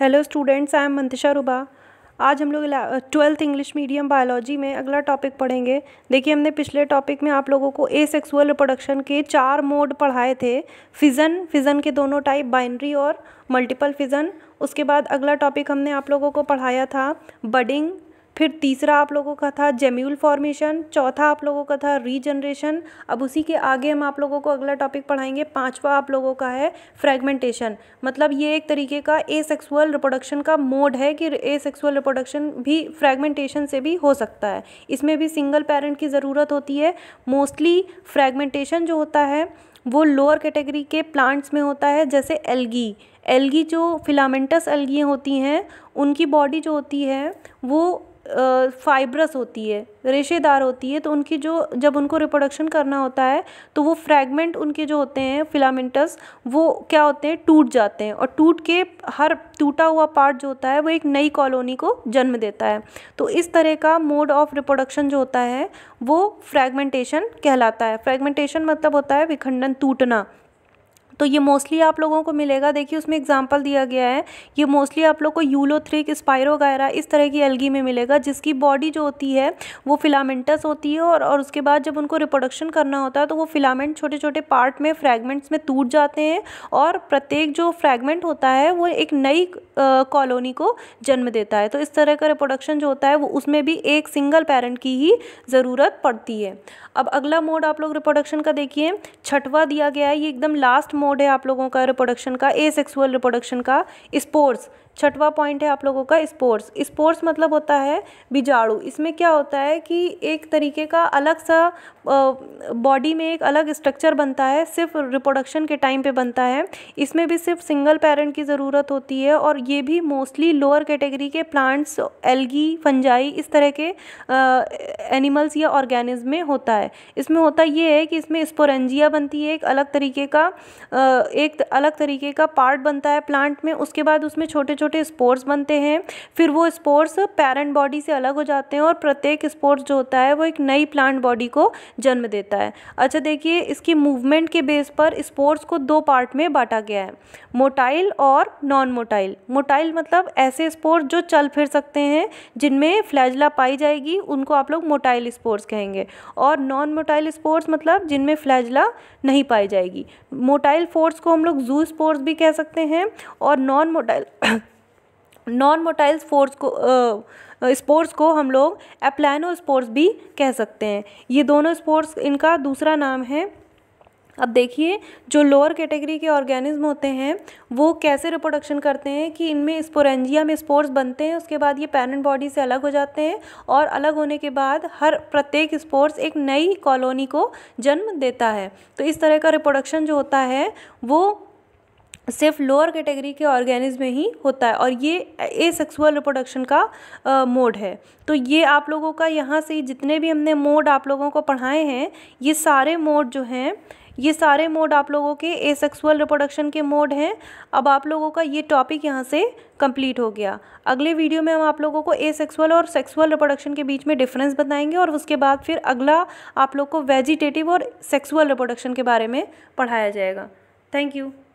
hello students I am Mantisha Ruba आज हम लोग ट्वेल्थ इंग्लिश मीडियम बायोलॉजी में अगला टॉपिक पढ़ेंगे देखिए हमने पिछले टॉपिक में आप लोगों को ए सेक्सुअल रिप्रोडक्शन के चार मोड पढ़ाए थे फिज़न फिज़न के दोनों टाइप बाइनरी और मल्टीपल फिज़न उसके बाद अगला टॉपिक हमने आप लोगों को पढ़ाया था बडिंग फिर तीसरा आप लोगों का था जेम्यूल फॉर्मेशन चौथा आप लोगों का था रीजनरेशन अब उसी के आगे हम आप लोगों को अगला टॉपिक पढ़ाएंगे पाँचवा आप लोगों का है फ्रेगमेंटेशन मतलब ये एक तरीके का ए सेक्सुअल रिप्रोडक्शन का मोड है कि ए सेक्सुअल रिप्रोडक्शन भी फ्रेगमेंटेशन से भी हो सकता है इसमें भी सिंगल पेरेंट की ज़रूरत होती है मोस्टली फ्रेगमेंटेशन जो होता है वो लोअर कैटेगरी के प्लांट्स में होता है जैसे एल्गी एल्गी जो फिलामेंटस एल्गियाँ होती हैं उनकी बॉडी जो होती है वो फाइब्रस होती है रेशेदार होती है तो उनकी जो जब उनको रिप्रोडक्शन करना होता है तो वो फ्रैगमेंट उनके जो होते हैं फिलामेंटस वो क्या होते हैं टूट जाते हैं और टूट के हर टूटा हुआ पार्ट जो होता है वो एक नई कॉलोनी को जन्म देता है तो इस तरह का मोड ऑफ रिप्रोडक्शन जो होता है वो फ्रैगमेंटेशन कहलाता है फ्रैगमेंटेशन मतलब होता है विखंडन टूटना तो ये मोस्टली आप लोगों को मिलेगा देखिए उसमें एग्जाम्पल दिया गया है ये मोस्टली आप लोग को यूलोथ्रिक स्पायरोगायरा इस तरह की एलगी में मिलेगा जिसकी बॉडी जो होती है वो फिलामेंटस होती है और, और उसके बाद जब उनको रिप्रोडक्शन करना होता है तो वो फिलामेंट छोटे छोटे पार्ट में फ्रैगमेंट्स में टूट जाते हैं और प्रत्येक जो फ्रैगमेंट होता है वो एक नई कॉलोनी को जन्म देता है तो इस तरह का रिप्रोडक्शन जो होता है वो उसमें भी एक सिंगल पेरेंट की ही ज़रूरत पड़ती है अब अगला मोड आप लोग रिप्रोडक्शन का देखिए छठवा दिया गया है ये एकदम लास्ट मोड मोड है आप लोगों का रिप्रोडक्शन का ए सेक्सुअल रिप्रोडक्शन का स्पोर्ट्स छठवा पॉइंट है आप लोगों का स्पोर्ट्स स्पोर्ट्स मतलब होता है बीजाणु इसमें क्या होता है कि एक तरीके का अलग सा बॉडी में एक अलग स्ट्रक्चर बनता है सिर्फ रिप्रोडक्शन के टाइम पे बनता है इसमें भी सिर्फ सिंगल पेरेंट की ज़रूरत होती है और ये भी मोस्टली लोअर कैटेगरी के प्लांट्स एल्गी फंजाई इस तरह के एनिमल्स या ऑर्गेनिज्म में होता है इसमें होता ये है कि इसमें स्पोरेंजिया बनती है एक अलग तरीके का एक अलग तरीके का पार्ट बनता है प्लांट में उसके बाद उसमें छोटे छोटे छोटे स्पोर्स बनते हैं फिर वो स्पोर्स पेरेंट बॉडी से अलग हो जाते हैं और प्रत्येक स्पोर्स जो होता है वो एक नई प्लांट बॉडी को जन्म देता है अच्छा देखिए इसकी मूवमेंट के बेस पर स्पोर्स को दो पार्ट में बांटा गया है मोटाइल और नॉन मोटाइल मोटाइल मतलब ऐसे स्पोर्स जो चल फिर सकते हैं जिनमें फ्लैजला पाई जाएगी उनको आप लोग मोटाइल स्पोर्स कहेंगे और नॉन मोटाइल स्पोर्स मतलब जिनमें फ्लैजला नहीं पाई जाएगी मोटाइल फोर्स को हम लोग जू स्पोर्स भी कह सकते हैं और non motile non motile spores को स्पोर्ट्स को हम लोग एप्लानो स्पोर्ट्स भी कह सकते हैं ये दोनों स्पोर्ट्स इनका दूसरा नाम है अब देखिए जो लोअर कैटेगरी के ऑर्गेनिज्म होते हैं वो कैसे रिप्रोडक्शन करते हैं कि इनमें स्पोरेंजिया में स्पोर्स बनते हैं उसके बाद ये पेरेंट बॉडी से अलग हो जाते हैं और अलग होने के बाद हर प्रत्येक स्पोर्स एक नई कॉलोनी को जन्म देता है तो इस तरह का रिप्रोडक्शन जो होता है वो सिर्फ लोअर कैटेगरी के ऑर्गेनिज में ही होता है और ये ए सेक्सुअल रिप्रोडक्शन का मोड है तो ये आप लोगों का यहाँ से जितने भी हमने मोड आप लोगों को पढ़ाए हैं ये सारे मोड जो हैं ये सारे मोड आप लोगों के ए सेक्सुअल रिप्रोडक्शन के मोड हैं अब आप लोगों का ये टॉपिक यहाँ से कंप्लीट हो गया अगले वीडियो में हम आप लोगों को ए सेक्सुअल और सेक्सुअल रिप्रोडक्शन के बीच में डिफरेंस बताएंगे और उसके बाद फिर अगला आप लोग को वेजिटेटिव और सेक्सुअल रिप्रोडक्शन के बारे में पढ़ाया जाएगा थैंक यू